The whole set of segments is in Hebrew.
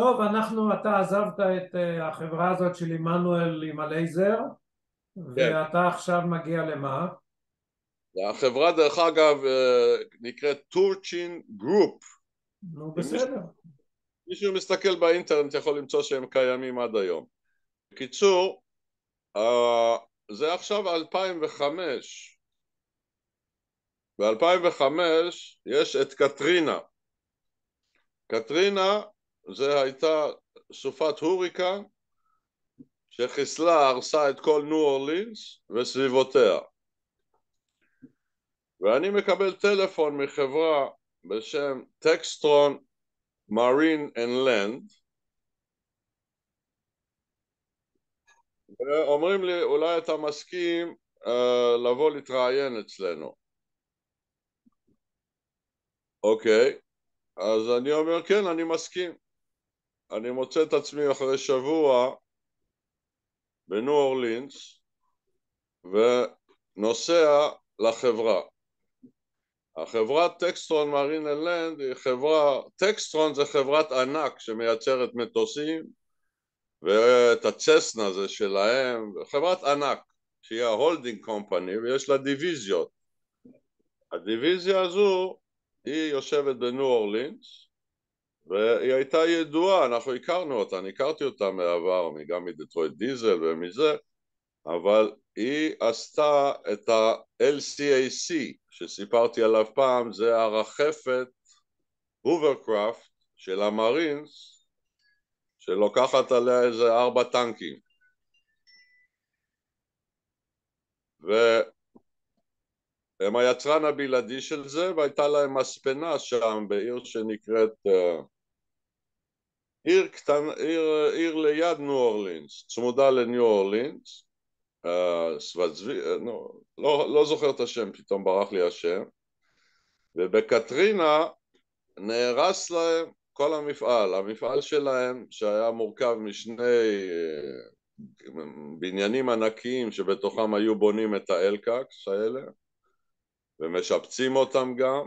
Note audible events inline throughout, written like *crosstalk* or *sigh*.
טוב, אנחנו, אתה עזבת את אה, החברה הזאת של עמנואל עם הלייזר, כן. ואתה עכשיו מגיע למה? החברה, דרך אגב, אה, נקראת טורצ'ין גרופ. נו, בסדר. מישהו מסתכל באינטרנט יכול למצוא שהם קיימים עד היום. בקיצור, אה, זה עכשיו 2005. ב-2005 יש את קטרינה. קטרינה זה הייתה סופת הוריקה שחיסלה, הרסה את כל ניו אורלינס וסביבותיה. ואני מקבל טלפון מחברה בשם טקסטרון מרין אנד לנד ואומרים לי אולי אתה מסכים uh, לבוא להתראיין אצלנו אוקיי, okay. אז אני אומר כן, אני מסכים אני מוצא את עצמי אחרי שבוע בניו אורלינס ונוסע לחברה. החברה טקסטרון מרינה לנד היא חברה, טקסטרון זה חברת ענק שמייצרת מטוסים ואת הצסנה הזה שלהם, חברת ענק שהיא ההולדינג קומפני ויש לה דיוויזיות. הדיוויזיה הזו היא יושבת בניו אורלינס והיא הייתה ידועה, אנחנו הכרנו אותה, אני הכרתי אותה מהעבר, גם מדטרויט דיזל ומזה, אבל היא עשתה את ה-LCAC שסיפרתי עליו פעם, זה הרחפת הוברקראפט של המרינס שלוקחת עליה איזה ארבע טנקים והם היצרן הבלעדי של זה והייתה להם מספנה שם בעיר שנקראת uh, עיר, קטנ... עיר, עיר ליד ניו אורלינס, צמודה לניו אורלינס, uh, סוואצבי, uh, no, לא, לא זוכר את השם, פתאום ברח לי השם, ובקטרינה נהרס להם כל המפעל, המפעל שלהם שהיה מורכב משני אה, בניינים ענקיים שבתוכם היו בונים את האלקקס האלה ומשפצים אותם גם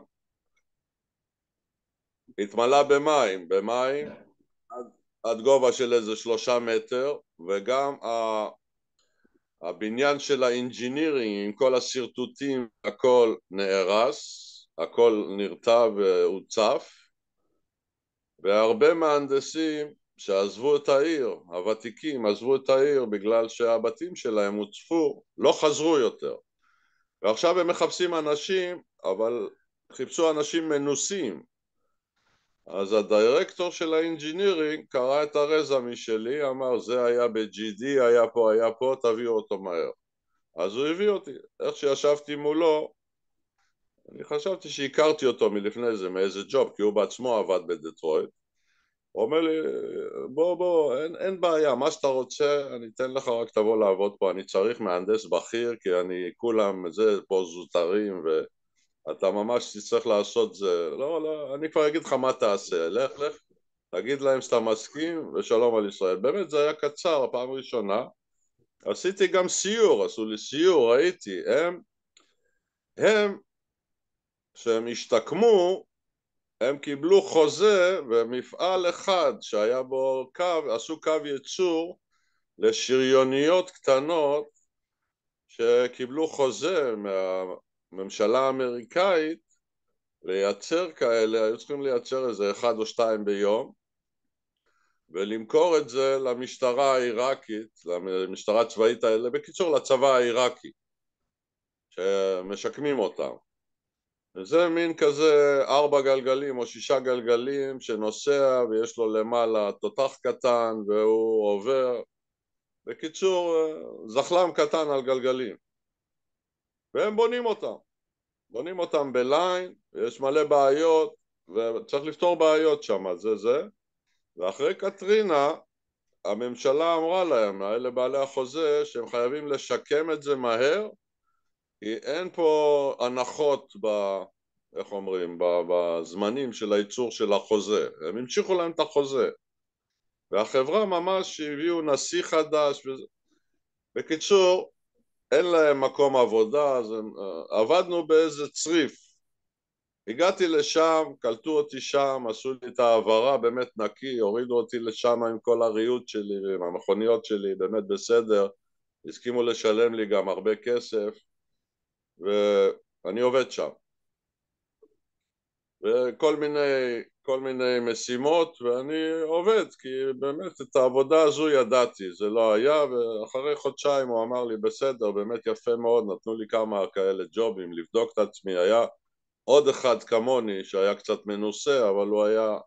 התמלא במים, במים עד גובה של איזה שלושה מטר, וגם הבניין של האינג'ינירינג עם כל השרטוטים, הכל נהרס, הכל נרתע והוצף, והרבה מהנדסים שעזבו את העיר, הוותיקים עזבו את העיר בגלל שהבתים שלהם הוצפו, לא חזרו יותר. ועכשיו הם מחפשים אנשים, אבל חיפשו אנשים מנוסים, אז הדירקטור של האינג'ינירינג קרא את הרזע משלי, אמר זה היה ב-GD, היה פה, היה פה, תביאו אותו מהר. אז הוא הביא אותי. איך שישבתי מולו, אני חשבתי שהכרתי אותו מלפני זה, מאיזה ג'וב, כי הוא בעצמו עבד בדטרויט. הוא אומר לי, בוא בוא, אין, אין בעיה, מה שאתה רוצה, אני אתן לך, רק תבוא לעבוד פה, אני צריך מהנדס בכיר, כי אני, כולם, זה, פה זוטרים ו... אתה ממש תצטרך לעשות זה, לא, לא, אני כבר אגיד לך מה תעשה, לך, לך, תגיד להם שאתה מסכים ושלום על ישראל. באמת זה היה קצר, הפעם הראשונה. עשיתי גם סיור, עשו לי סיור, ראיתי, הם, הם, כשהם השתקמו, הם קיבלו חוזה במפעל אחד שהיה בו קו, עשו קו ייצור לשריוניות קטנות שקיבלו חוזה מה, הממשלה האמריקאית לייצר כאלה, היו צריכים לייצר איזה אחד או שתיים ביום ולמכור את זה למשטרה העיראקית, למשטרה הצבאית האלה, בקיצור לצבא העיראקי שמשקמים אותם וזה מין כזה ארבע גלגלים או שישה גלגלים שנוסע ויש לו למעלה תותח קטן והוא עובר בקיצור זחלם קטן על גלגלים והם בונים אותם. בונים אותם בליין, יש מלא בעיות, וצריך לפתור בעיות שם, זה זה. ואחרי קטרינה, הממשלה אמרה להם, האלה בעלי החוזה, שהם חייבים לשקם את זה מהר, כי אין פה הנחות ב... איך אומרים, בזמנים של הייצור של החוזה. הם המשיכו להם את החוזה. והחברה ממש הביאו נשיא חדש. וזה. בקיצור, אין להם מקום עבודה, אז הם, אה, עבדנו באיזה צריף. הגעתי לשם, קלטו אותי שם, עשו לי את ההעברה באמת נקי, הורידו אותי לשם עם כל הריהוט שלי, עם המכוניות שלי, באמת בסדר. הסכימו לשלם לי גם הרבה כסף, ואני עובד שם. וכל מיני כל מיני משימות ואני עובד כי באמת את העבודה הזו ידעתי זה לא היה ואחרי חודשיים הוא אמר לי בסדר באמת יפה מאוד נתנו לי כמה כאלה ג'ובים לבדוק את עצמי היה עוד אחד כמוני שהיה קצת מנוסה אבל הוא היה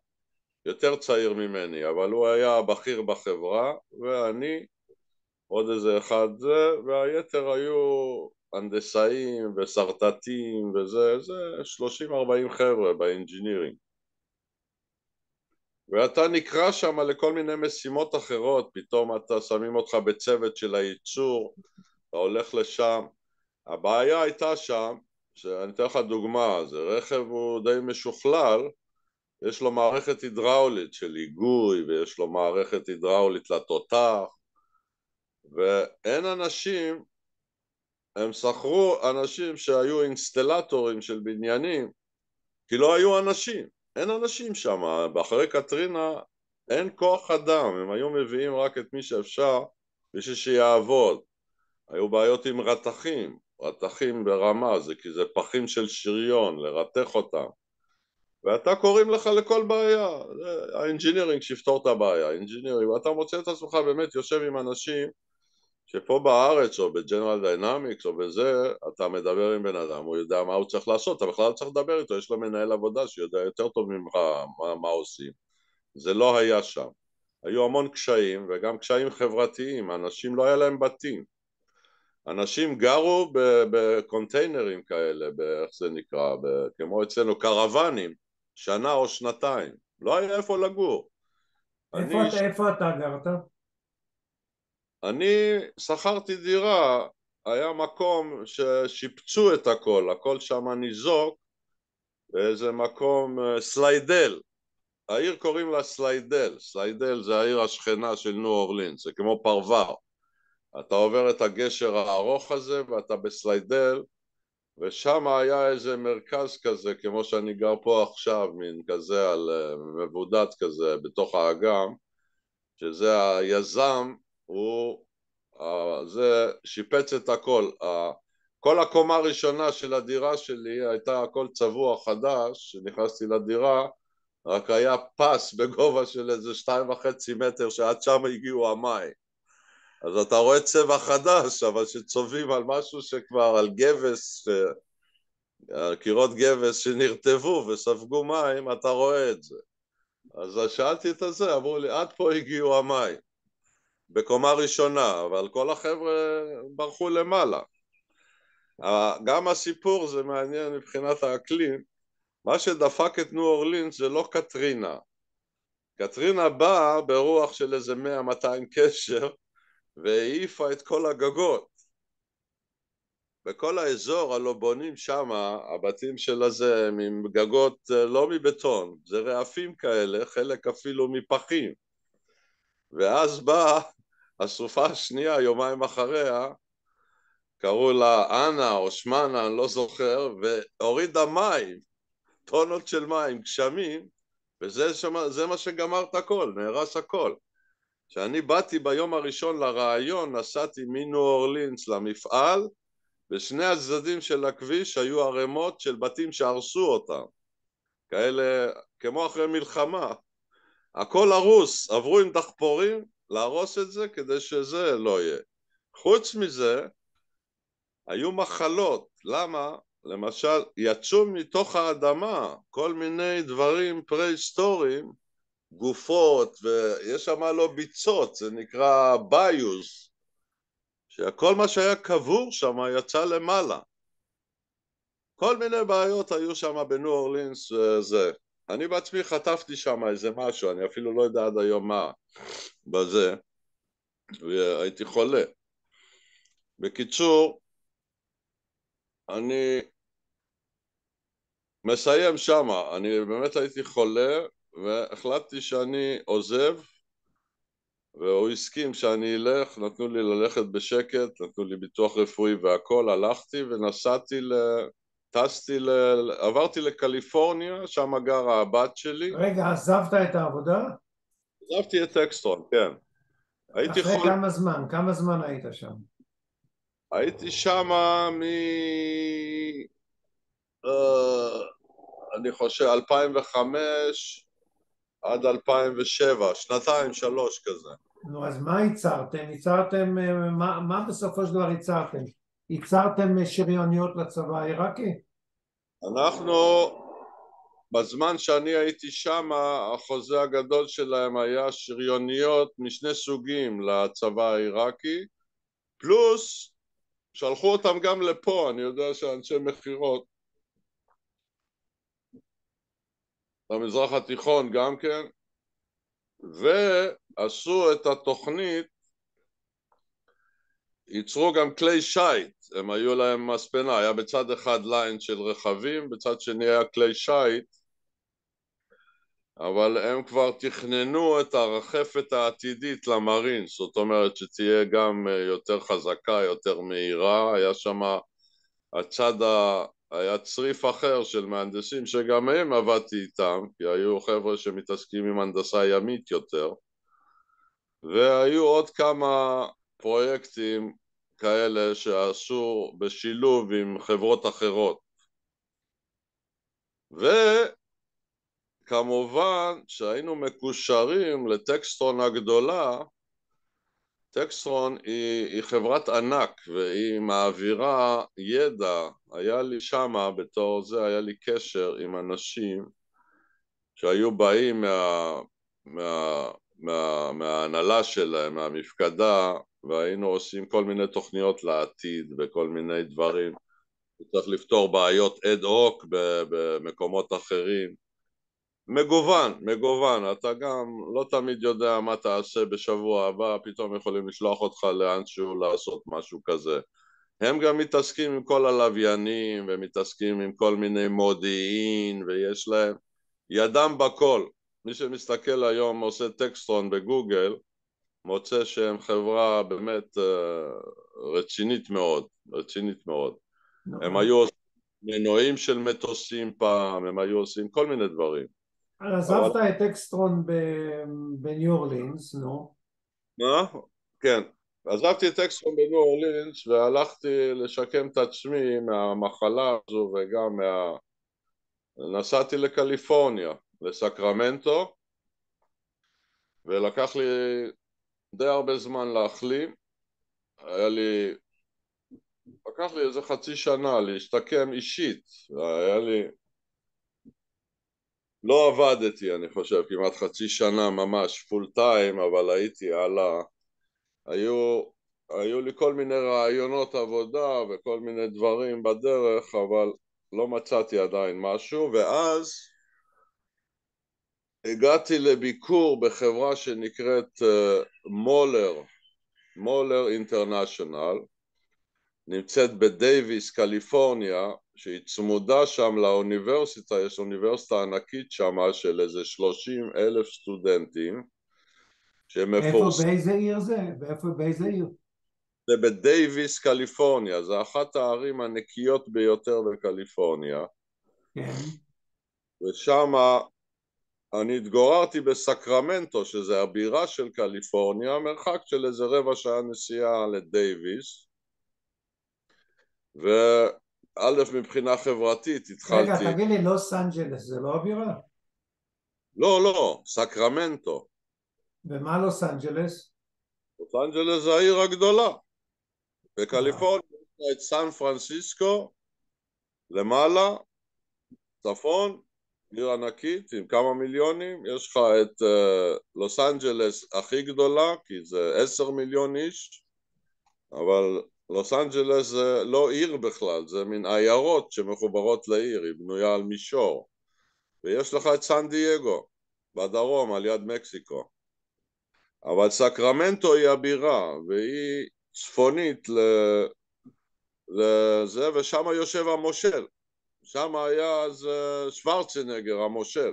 יותר צעיר ממני אבל הוא היה הבכיר בחברה ואני עוד איזה אחד זה והיתר היו הנדסאים וסרטטים וזה, זה 30-40 חבר'ה באינג'ינירינג ואתה נקרא שם לכל מיני משימות אחרות, פתאום אתה שמים אותך בצוות של הייצור, אתה הולך לשם. הבעיה הייתה שם, שאני אתן לך דוגמה, זה רכב הוא די משוכלל, יש לו מערכת הידראולית של היגוי, ויש לו מערכת הידראולית לתותח, ואין אנשים, הם שכרו אנשים שהיו אינסטלטורים של בניינים, כי לא היו אנשים. אין אנשים שם, אחרי קטרינה אין כוח אדם, הם היו מביאים רק את מי שאפשר בשביל שיעבוד. היו בעיות עם רתכים, רתכים ברמה, זה כי זה פחים של שריון, לרתך אותם. ואתה קוראים לך לכל בעיה, האינג'ינירינג שיפתור את הבעיה, אינג'ינירינג, ואתה מוצא את עצמך באמת יושב עם אנשים שפה בארץ או בג'נרל דיינמיקס או בזה, אתה מדבר עם בן אדם, הוא יודע מה הוא צריך לעשות, אתה בכלל צריך לדבר איתו, יש לו מנהל עבודה שיודע יותר טוב ממך מה, מה עושים. זה לא היה שם. היו המון קשיים, וגם קשיים חברתיים, אנשים לא היה להם בתים. אנשים גרו בקונטיינרים כאלה, איך זה נקרא, כמו אצלנו קרוונים, שנה או שנתיים. לא היה איפה לגור. איפה, אני... אתה, איפה אתה גרת? אני שכרתי דירה, היה מקום ששיפצו את הכל, הכל שם ניזוק באיזה מקום, אה, סליידל, העיר קוראים לה סליידל, סליידל זה העיר השכנה של ניו אורלין, זה כמו פרבר, אתה עובר את הגשר הארוך הזה ואתה בסליידל ושם היה איזה מרכז כזה, כמו שאני גר פה עכשיו, מין כזה על אה, מבודד כזה בתוך האגם, שזה היזם הוא, uh, זה שיפץ את הכל. Uh, כל הקומה הראשונה של הדירה שלי הייתה הכל צבוע חדש, כשנכנסתי לדירה, רק היה פס בגובה של איזה שתיים וחצי מטר שעד שם הגיעו המים. אז אתה רואה צבע חדש, אבל שצובעים על משהו שכבר, על גבס, על קירות גבס שנרטבו וספגו מים, אתה רואה את זה. אז שאלתי את הזה, אמרו לי, עד פה הגיעו המים. בקומה ראשונה, אבל כל החבר'ה ברחו למעלה. אה, גם הסיפור זה מעניין מבחינת האקלים, מה שדפק את ניו אורלינס זה לא קטרינה. קטרינה באה ברוח של איזה מאה מאתיים קשר והעיפה את כל הגגות. בכל האזור הלא בונים שמה, הבתים של הזה הם עם גגות אה, לא מבטון, זה רעפים כאלה, חלק אפילו מפחים. ואז באה הסופה השנייה, יומיים אחריה, קראו לה אנה או שמנה, אני לא זוכר, והורידה מים, טונות של מים, גשמים, וזה שמה, זה מה שגמר את הכל, נהרס הכל. כשאני באתי ביום הראשון לרעיון, נסעתי מניו אורלינס למפעל, ושני הצדדים של הכביש היו ערימות של בתים שהרסו אותם. כאלה, כמו אחרי מלחמה. הכל הרוס, עברו עם דחפורים, להרוס את זה כדי שזה לא יהיה. חוץ מזה, היו מחלות. למה? למשל, יצאו מתוך האדמה כל מיני דברים פרה-היסטוריים, גופות, ויש שם לא ביצות, זה נקרא ביוס, שכל מה שהיה קבור שם יצא למעלה. כל מיני בעיות היו שם בניו אורלינס וזה. אה, אני בעצמי חטפתי שם איזה משהו, אני אפילו לא יודע עד היום מה בזה, והייתי חולה. בקיצור, אני מסיים שם, אני באמת הייתי חולה והחלטתי שאני עוזב והוא הסכים שאני אלך, נתנו לי ללכת בשקט, נתנו לי ביטוח רפואי והכל, הלכתי ונסעתי ל... טסתי, ל... עברתי לקליפורניה, שם גרה הבת שלי. רגע, עזבת את העבודה? עזבתי את אקסטרון, כן. אחרי חול... כמה זמן? כמה זמן היית שם? הייתי שם מ... Uh, אני חושב 2005 עד 2007, שנתיים, שלוש כזה. נו, אז מה ייצרתם? ייצרתם, אה, מה, מה בסופו של דבר ייצרתם? ייצרתם שריוניות לצבא העיראקי? אנחנו, בזמן שאני הייתי שם, החוזה הגדול שלהם היה שריוניות משני סוגים לצבא העיראקי, פלוס שלחו אותם גם לפה, אני יודע שאנשי מכירות למזרח התיכון גם כן, ועשו את התוכנית ייצרו גם כלי שיט, הם היו להם מספנה, היה בצד אחד ליין של רכבים, בצד שני היה כלי שיט, אבל הם כבר תכננו את הרחפת העתידית למרין, זאת אומרת שתהיה גם אה, יותר חזקה, יותר מהירה, היה שם הצד ה... היה צריף אחר של מהנדסים שגם הם עבדתי איתם, כי היו חבר'ה שמתעסקים עם הנדסה ימית יותר, והיו עוד כמה פרויקטים כאלה שעשו בשילוב עם חברות אחרות. וכמובן שהיינו מקושרים לטקסטרון הגדולה, טקסטרון היא, היא חברת ענק והיא מעבירה ידע, היה לי שמה בתור זה היה לי קשר עם אנשים שהיו באים מה, מה, מההנהלה שלהם, מהמפקדה והיינו עושים כל מיני תוכניות לעתיד וכל מיני דברים צריך לפתור בעיות אד הוק במקומות אחרים מגוון, מגוון, אתה גם לא תמיד יודע מה תעשה בשבוע הבא, פתאום יכולים לשלוח אותך לאנשהו לעשות משהו כזה. הם גם מתעסקים עם כל הלוויינים ומתעסקים עם כל מיני מודיעין ויש להם ידם בכל. מי שמסתכל היום עושה טקסטון בגוגל, מוצא שהם חברה באמת אה, רצינית מאוד, רצינית מאוד. נכון. הם היו עושים מנועים של מטוסים פעם, הם היו עושים כל מיני דברים. עזבת אבל... את אקסטרון בניו אורלינס, נו. מה? כן. עזבתי את אקסטרון בניו אורלינס והלכתי לשקם את עצמי מהמחלה הזו וגם מה... נסעתי לקליפורניה, לסקרמנטו, ולקח לי די הרבה זמן להחלים, היה לי, לקח לי איזה חצי שנה להשתקם אישית, היה לי, לא עבדתי אני חושב כמעט חצי שנה ממש פול טיים אבל הייתי על ה... היו, היו לי כל מיני רעיונות עבודה וכל מיני דברים בדרך אבל לא מצאתי עדיין משהו ואז הגעתי לביקור בחברה שנקראת אה, מולר, מולר אינטרנשיונל, נמצאת בדייוויס, קליפורניה, שהיא צמודה שם לאוניברסיטה, יש אוניברסיטה ענקית שם של איזה שלושים אלף סטודנטים שמפורסמים. איפה, באיזה עיר זה? ואיפה, באיזה עיר? זה בדייוויס, קליפורניה, זה אחת הערים הנקיות ביותר בקליפורניה. כן. ושם אני התגוררתי בסקרמנטו שזה הבירה של קליפורניה מרחק של איזה רבע שעה נסיעה לדייוויס וא' מבחינה חברתית התחלתי רגע תגיד לי לוס אנג'לס זה לא הבירה? לא לא סקרמנטו ומה לוס אנג'לס? לוס אנג'לס זה העיר הגדולה בקליפורניה יש את סן פרנסיסקו למעלה צפון עיר ענקית עם כמה מיליונים, יש לך את uh, לוס אנג'לס הכי גדולה, כי זה עשר מיליון איש, אבל לוס אנג'לס זה לא עיר בכלל, זה מין עיירות שמחוברות לעיר, היא בנויה על מישור. ויש לך את סן דייגו, בדרום, על יד מקסיקו. אבל סקרמנטו היא הבירה, והיא צפונית ל... לזה, ושם יושב המושל. שם היה אז אה, שוורצנגר, המושל.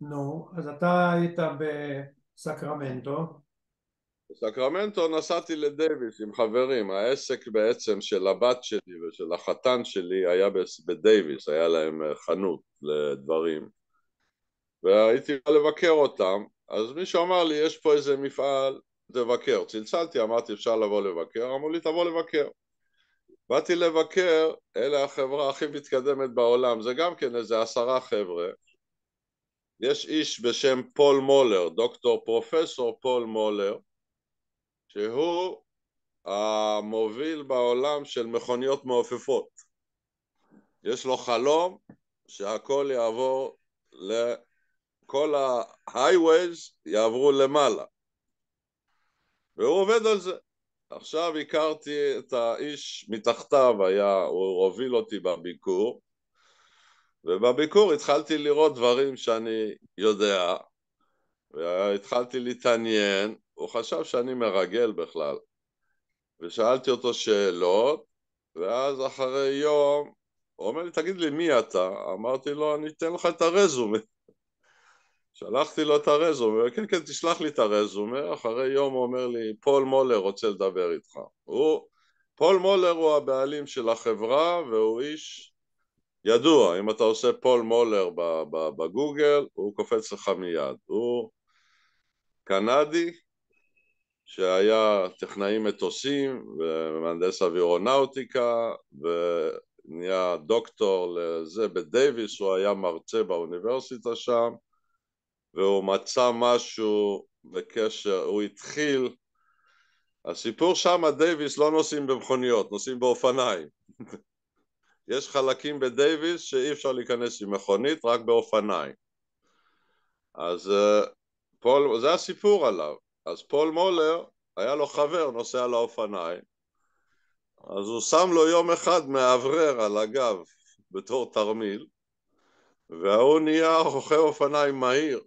נו, אז אתה היית בסקרמנטו. בסקרמנטו נסעתי לדייוויס עם חברים, העסק בעצם של הבת שלי ושל החתן שלי היה בדייוויס, היה להם אה, חנות לדברים והייתי בא לבקר אותם, אז מישהו אמר לי יש פה איזה מפעל, תבקר. צלצלתי, אמרתי אפשר לבוא לבקר, אמרו לי תבוא לבקר באתי לבקר, אלה החברה הכי מתקדמת בעולם, זה גם כן איזה עשרה חבר'ה. יש איש בשם פול מולר, דוקטור פרופסור פול מולר, שהוא המוביל בעולם של מכוניות מעופפות. יש לו חלום שהכל יעבור, כל ה-highways יעברו למעלה. והוא עובד על זה. עכשיו הכרתי את האיש מתחתיו, היה, הוא הוביל אותי בביקור, ובביקור התחלתי לראות דברים שאני יודע, והתחלתי להתעניין, הוא חשב שאני מרגל בכלל, ושאלתי אותו שאלות, ואז אחרי יום הוא אומר לי, תגיד לי, מי אתה? אמרתי לו, אני אתן לך את הרזומה. שלחתי לו את הרזום, הוא אומר, כן כן תשלח לי את הרזום, אחרי יום הוא אומר לי פול מולר רוצה לדבר איתך. הוא, פול מולר הוא הבעלים של החברה והוא איש ידוע, אם אתה עושה פול מולר בגוגל הוא קופץ לך מיד, הוא קנדי שהיה טכנאי מטוסים ומהנדס אווירונאוטיקה ונהיה דוקטור לזה בדייוויס, הוא היה מרצה באוניברסיטה שם והוא מצא משהו בקשר, הוא התחיל, הסיפור שם, דייוויס לא נוסעים במכוניות, נוסעים באופניים. *laughs* יש חלקים בדייוויס שאי אפשר להיכנס עם מכונית, רק באופניים. אז אה, פול, זה הסיפור עליו. אז פול מולר, היה לו חבר נוסע על האופניים, אז הוא שם לו יום אחד מאוורר על הגב בתור תרמיל, וההוא נהיה רוכב אופניים מהיר,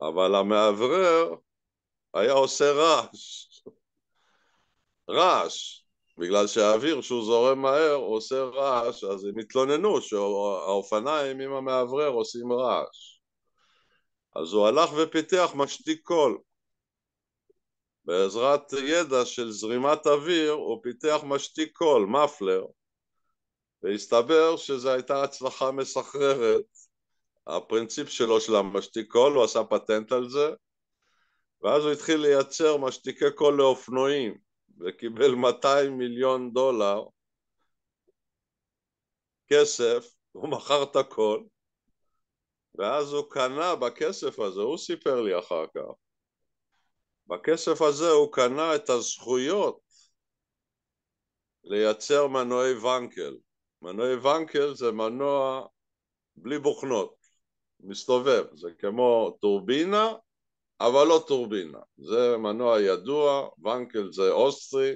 אבל המאוורר היה עושה רעש. רעש. בגלל שהאוויר שהוא זורם מהר עושה רעש, אז הם התלוננו שהאופניים עם המאוורר עושים רעש. אז הוא הלך ופיתח משתיק קול. בעזרת ידע של זרימת אוויר הוא פיתח משתיק קול, מפלר, והסתבר שזו הייתה הצלחה מסחררת הפרינציפ שלו של המשתיק קול, הוא עשה פטנט על זה, ואז הוא התחיל לייצר משתיקי קול לאופנועים, וקיבל 200 מיליון דולר כסף, הוא מכר את הכל, ואז הוא קנה בכסף הזה, הוא סיפר לי אחר כך, בכסף הזה הוא קנה את הזכויות לייצר מנועי ונקל. מנועי ונקל זה מנוע בלי בוכנות. מסתובב, זה כמו טורבינה, אבל לא טורבינה. זה מנוע ידוע, ונקל זה אוסטרי,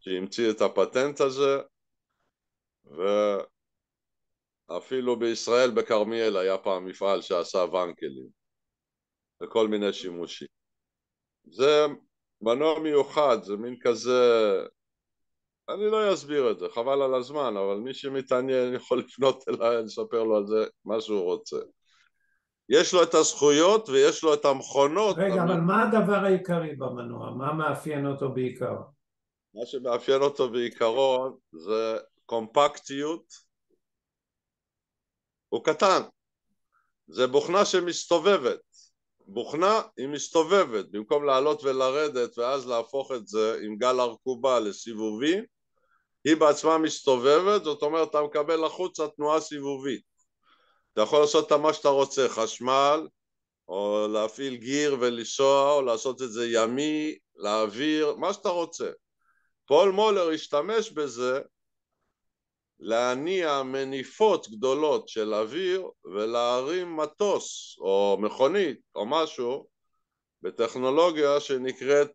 שהמציא את הפטנט הזה, ואפילו בישראל, בכרמיאל, היה פעם מפעל שעשה ונקלים, לכל מיני שימושים. זה מנוע מיוחד, זה מין כזה אני לא אסביר את זה, חבל על הזמן, אבל מי שמתעניין יכול *laughs* לפנות אליי, לספר לו על זה מה שהוא רוצה. יש לו את הזכויות ויש לו את המכונות. רגע, אבל, מה הדבר העיקרי במנוע? מה מאפיין אותו בעיקר? מה שמאפיין אותו בעיקרון זה קומפקטיות. הוא קטן. זה בוכנה שמסתובבת. בוכנה היא מסתובבת, במקום לעלות ולרדת ואז להפוך את זה עם גל ארכובה לסיבובים, היא בעצמה מסתובבת, זאת אומרת אתה מקבל החוצה תנועה סיבובית. אתה יכול לעשות את מה שאתה רוצה, חשמל, או להפעיל גיר ולנסוע, או לעשות את זה ימי, לאוויר, מה שאתה רוצה. פול מולר השתמש בזה להניע מניפות גדולות של אוויר ולהרים מטוס או מכונית או משהו בטכנולוגיה שנקראת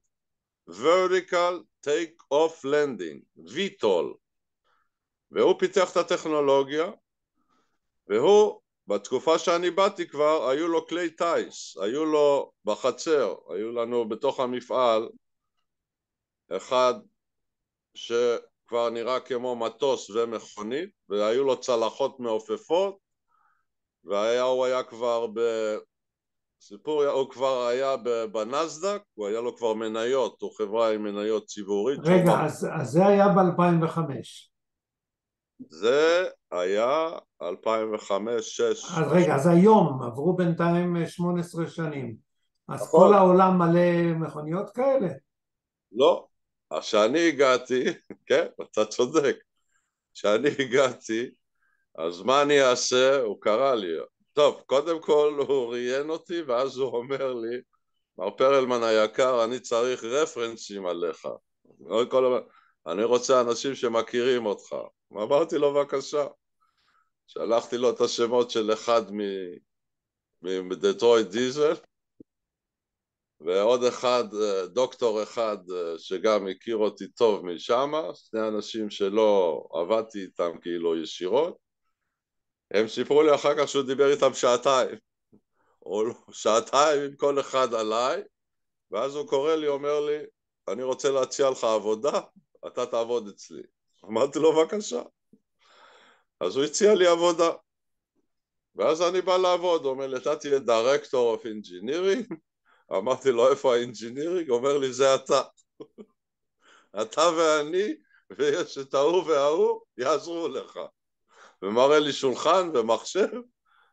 vertical Take Off Landing, VTOL, והוא פיתח את הטכנולוגיה, והוא, בתקופה שאני באתי כבר, היו לו כלי טיס, היו לו בחצר, היו לנו בתוך המפעל, אחד שכבר נראה כמו מטוס ומכונית, והיו לו צלחות מעופפות, והוא היה כבר ב... סיפוריה הוא כבר היה בנסדק, הוא היה לו כבר מניות, הוא חברה עם מניות ציבורית. רגע, אז, אז זה היה ב-2005. זה היה 2005-2006. אז רגע, אז היום עברו בינתיים 18 אה, שנים. אז נכון. כל העולם מלא מכוניות כאלה? לא. אז כשאני הגעתי, *laughs* כן, אתה צודק. כשאני הגעתי, אז מה אני אעשה? הוא קרא לי, טוב, קודם כל הוא ראיין אותי ואז הוא אומר לי, מר פרלמן היקר, אני צריך רפרנסים עליך. אני רוצה אנשים שמכירים אותך. אמרתי לו, בבקשה. שלחתי לו את השמות של אחד מדטרויט דיזל ועוד אחד, אה, דוקטור אחד אה, שגם הכיר אותי טוב משם, שני אנשים שלא עבדתי איתם כאילו ישירות הם סיפרו לי אחר כך שהוא דיבר איתם שעתיים, או לא, שעתיים עם כל אחד עליי, ואז הוא קורא לי, אומר לי, אני רוצה להציע לך עבודה, אתה תעבוד אצלי. אמרתי לו, בבקשה. אז הוא הציע לי עבודה. ואז אני בא לעבוד, הוא אומר לי, אתה תהיה דירקטור אוף אינג'ינירינג? אמרתי לו, איפה האינג'ינירינג? אומר לי, זה אתה. *laughs* אתה ואני, ויש את ההוא וההוא, יעזרו לך. ומראה לי שולחן ומחשב,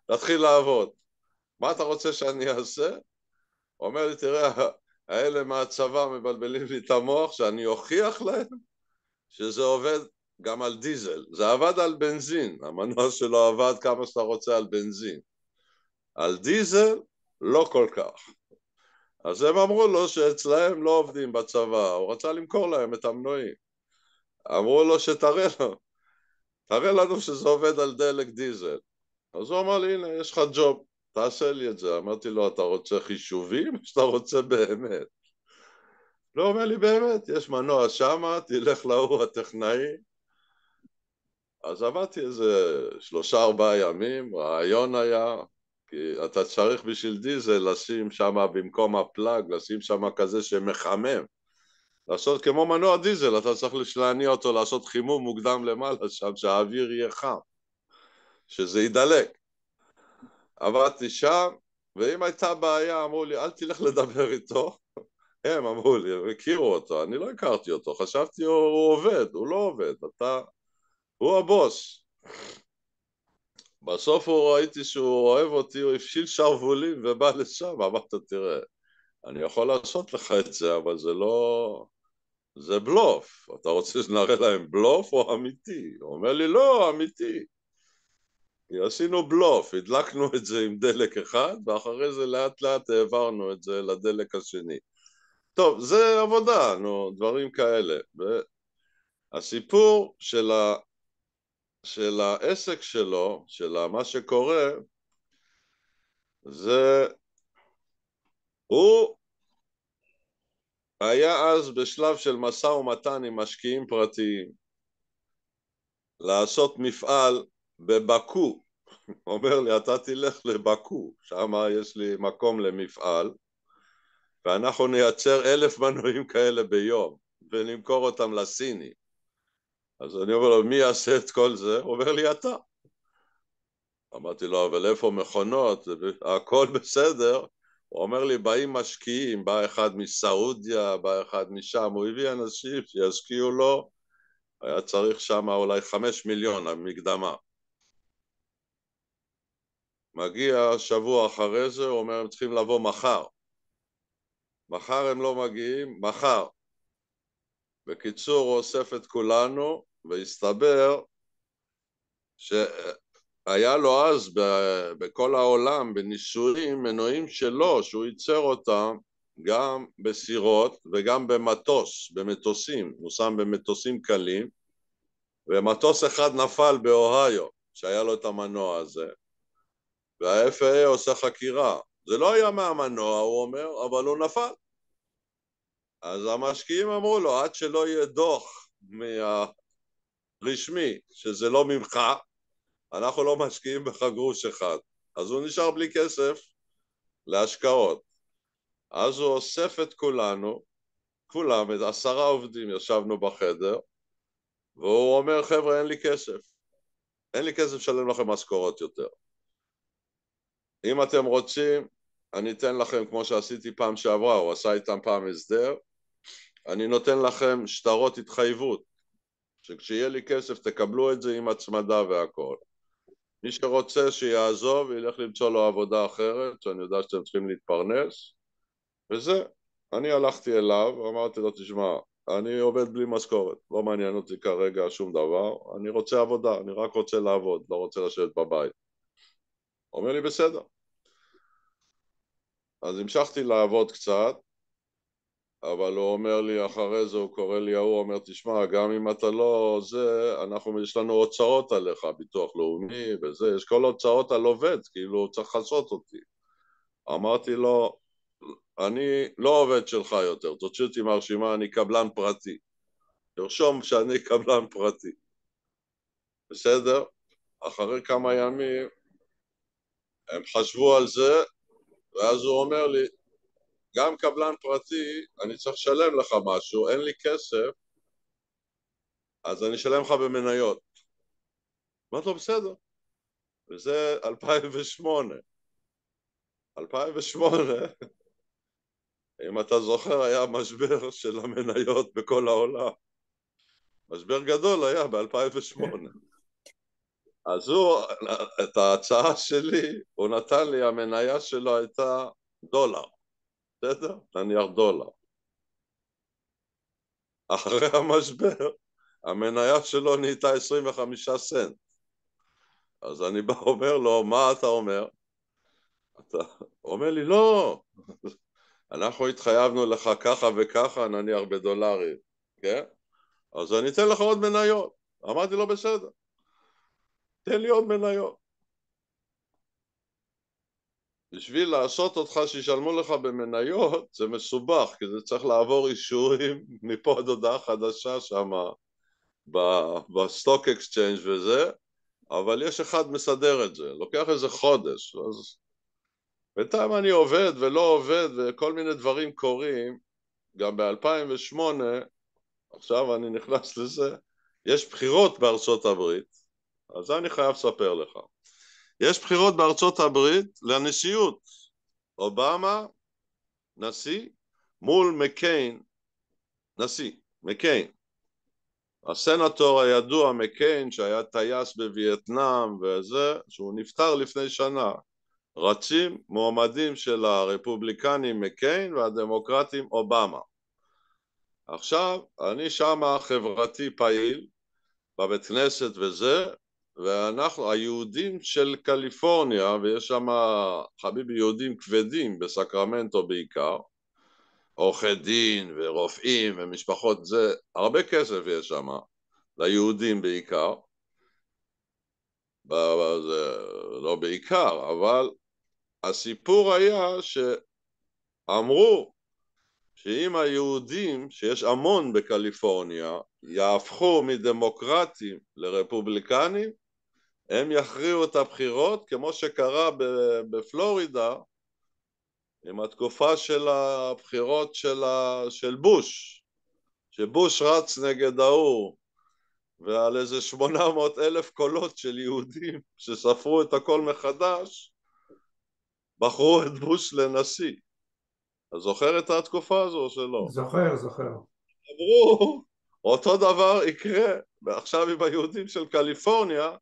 להתחיל לעבוד. מה אתה רוצה שאני אעשה? הוא אומר לי, תראה, האלה מהצבא מבלבלים לי את המוח, שאני אוכיח להם שזה עובד גם על דיזל. זה עבד על בנזין, המנוע שלו עבד כמה שאתה רוצה על בנזין. על דיזל, לא כל כך. אז הם אמרו לו שאצלהם לא עובדים בצבא, הוא רצה למכור להם את המנועים. אמרו לו שתראה לו תראה לנו שזה עובד על דלק דיזל. אז הוא אמר לי, הנה, יש לך ג'וב, תעשה לי את זה. אמרתי לו, אתה רוצה חישובים או שאתה רוצה באמת? לא אומר לי באמת, יש מנוע שמה, תלך להוא הטכנאי. אז עבדתי איזה שלושה ארבעה ימים, רעיון היה, כי אתה צריך בשביל דיזל לשים שם במקום הפלאג, לשים שם כזה שמחמם. לעשות כמו מנוע דיזל, אתה צריך להניע אותו לעשות חימום מוקדם למעלה שם, שהאוויר יהיה חם, שזה יידלק. עבדתי שם, ואם הייתה בעיה אמרו לי, אל תלך לדבר איתו. *laughs* הם אמרו לי, הם הכירו אותו, אני לא הכרתי אותו, חשבתי הוא, הוא עובד, הוא לא עובד, אתה... הוא הבוס. בסוף הוא ראיתי שהוא אוהב אותי, הוא הפשיל שרוולים ובא לשם, אמרת תראה, אני יכול לעשות לך את זה, אבל זה לא... זה בלוף, אתה רוצה שנראה להם בלוף או אמיתי? הוא אומר לי לא, אמיתי. כי עשינו בלוף, הדלקנו את זה עם דלק אחד ואחרי זה לאט לאט העברנו את זה לדלק השני. טוב, זה עבודה, נו, דברים כאלה. הסיפור של, ה... של העסק שלו, של מה שקורה, זה הוא היה אז בשלב של משא ומתן עם משקיעים פרטיים לעשות מפעל בבקו *laughs* אומר לי אתה תלך לבקו שם יש לי מקום למפעל ואנחנו נייצר אלף מנועים כאלה ביום ונמכור אותם לסיני אז אני אומר לו מי יעשה את כל זה? הוא אומר לי אתה אמרתי לו אבל איפה מכונות? הכל בסדר הוא אומר לי, באים משקיעים, בא אחד מסעודיה, בא אחד משם, הוא הביא אנשים שישקיעו לו, היה צריך שם אולי חמש מיליון המקדמה. מגיע שבוע אחרי זה, הוא אומר, הם צריכים לבוא מחר. מחר הם לא מגיעים, מחר. בקיצור, הוא אוסף את כולנו, והסתבר ש... היה לו אז בכל העולם בניסויים מנועים שלו שהוא ייצר אותם גם בסירות וגם במטוס, במטוסים, הוא שם במטוסים קלים ומטוס אחד נפל באוהיו שהיה לו את המנוע הזה וה-FAA עושה חקירה זה לא היה מהמנוע הוא אומר אבל הוא נפל אז המשקיעים אמרו לו עד שלא יהיה דוח מה... רשמי שזה לא ממך אנחנו לא משקיעים בך גרוש אחד. אז הוא נשאר בלי כסף להשקעות. אז הוא אוסף את כולנו, כולם, את עשרה עובדים ישבנו בחדר, והוא אומר, חבר'ה, אין לי כסף. אין לי כסף לשלם לכם משכורות יותר. אם אתם רוצים, אני אתן לכם, כמו שעשיתי פעם שעברה, הוא עשה איתם פעם הסדר, אני נותן לכם שטרות התחייבות, שכשיהיה לי כסף תקבלו את זה עם הצמדה והכל. מי שרוצה שיעזוב, ילך למצוא לו עבודה אחרת, שאני יודע שאתם צריכים להתפרנס, וזה. אני הלכתי אליו, אמרתי לו, תשמע, אני עובד בלי משכורת, לא מעניין אותי כרגע שום דבר, אני רוצה עבודה, אני רק רוצה לעבוד, לא רוצה לשבת בבית. אומר לי, בסדר. אז המשכתי לעבוד קצת, אבל הוא אומר לי אחרי זה, הוא קורא לי ההוא, אומר תשמע גם אם אתה לא זה, אנחנו, יש לנו הוצאות עליך, ביטוח לאומי וזה, יש כל הוצאות על עובד, כאילו צריך לכסות אותי. אמרתי לו, אני לא עובד שלך יותר, תוציא אותי מהרשימה, אני קבלן פרטי. תרשום שאני *laughs* קבלן פרטי. בסדר? אחרי כמה ימים הם חשבו על זה, ואז הוא אומר לי, גם קבלן פרטי, אני צריך לשלם לך משהו, אין לי כסף, אז אני אשלם לך במניות. אמרתי לו, בסדר. וזה 2008. 2008, אם אתה זוכר, היה משבר של המניות בכל העולם. משבר גדול היה ב-2008. כן. אז הוא, את ההצעה שלי, הוא נתן לי, המניה שלו הייתה דולר. בסדר? נניח דולר. אחרי המשבר המניה שלו נהייתה 25 סנט. אז אני בא אומר לו, מה אתה אומר? אתה אומר לי, לא, אנחנו התחייבנו לך ככה וככה, נניח בדולרים, כן? אז אני אתן לך עוד מניות. אמרתי לו, בסדר, תן לי עוד מניות. בשביל לעשות אותך שישלמו לך במניות זה מסובך כי זה צריך לעבור אישורים *laughs* מפה עד הודעה חדשה שם בסטוק אקסצ'יינג וזה אבל יש אחד מסדר את זה, לוקח איזה חודש אז בינתיים אני עובד ולא עובד וכל מיני דברים קורים גם ב-2008 עכשיו אני נכנס לזה יש בחירות בארצות הברית אז אני חייב לספר לך יש בחירות בארצות הברית לנשיאות. אובמה, נשיא, מול מקיין, נשיא, מקיין. הסנטור הידוע מקיין שהיה טייס בווייטנאם וזה, שהוא נפטר לפני שנה, רצים מועמדים של הרפובליקנים מקיין והדמוקרטים אובמה. עכשיו, אני שמה חברתי פעיל בבית כנסת וזה, ואנחנו היהודים של קליפורניה ויש שם חביבי יהודים כבדים בסקרמנטו בעיקר עורכי דין ורופאים ומשפחות זה הרבה כסף יש שם ליהודים בעיקר זה לא בעיקר אבל הסיפור היה שאמרו שאם היהודים, שיש המון בקליפורניה, יהפכו מדמוקרטים לרפובליקנים, הם יכריעו את הבחירות כמו שקרה בפלורידה עם התקופה של הבחירות של, ה... של בוש שבוש רץ נגד ההוא ועל איזה 800 אלף קולות של יהודים *laughs* שספרו את הכל מחדש בחרו את בוש לנשיא אתה זוכר את התקופה הזו או שלא? זוכר, זוכר אמרו אותו דבר יקרה עכשיו עם היהודים של קליפורניה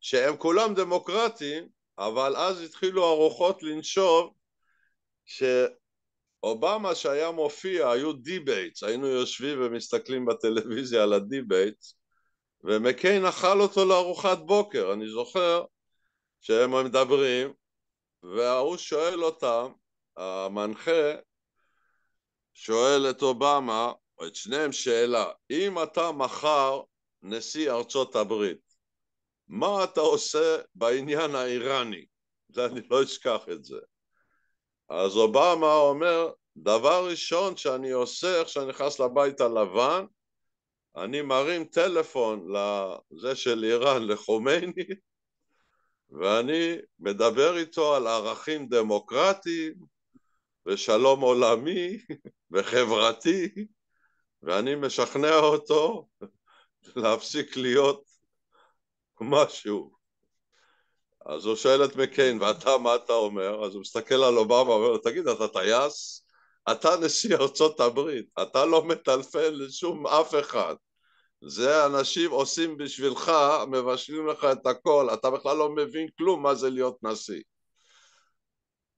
שהם כולם דמוקרטים, אבל אז התחילו הרוחות לנשוב שאובמה שהיה מופיע היו דיבייטס, היינו יושבים ומסתכלים בטלוויזיה על הדיבייטס ומקיין אכל אותו לארוחת בוקר, אני זוכר שהם מדברים וההוא שואל אותם, המנחה שואל את אובמה, את שניהם שאלה, אם אתה מחר נשיא ארצות הברית מה אתה עושה בעניין האיראני? זה, אני לא אשכח את זה. אז אובמה אומר, דבר ראשון שאני עושה, איך שאני נכנס לבית הלבן, אני מרים טלפון לזה של איראן, לחומייני, ואני מדבר איתו על ערכים דמוקרטיים ושלום עולמי וחברתי, ואני משכנע אותו להפסיק להיות משהו. אז הוא שואל את מקיין, ואתה, מה אתה אומר? אז הוא מסתכל על אובמה, אומר לו, תגיד, אתה טייס? אתה נשיא ארצות הברית, אתה לא מטלפן לשום אף אחד. זה אנשים עושים בשבילך, מבשלים לך את הכל, אתה בכלל לא מבין כלום מה זה להיות נשיא.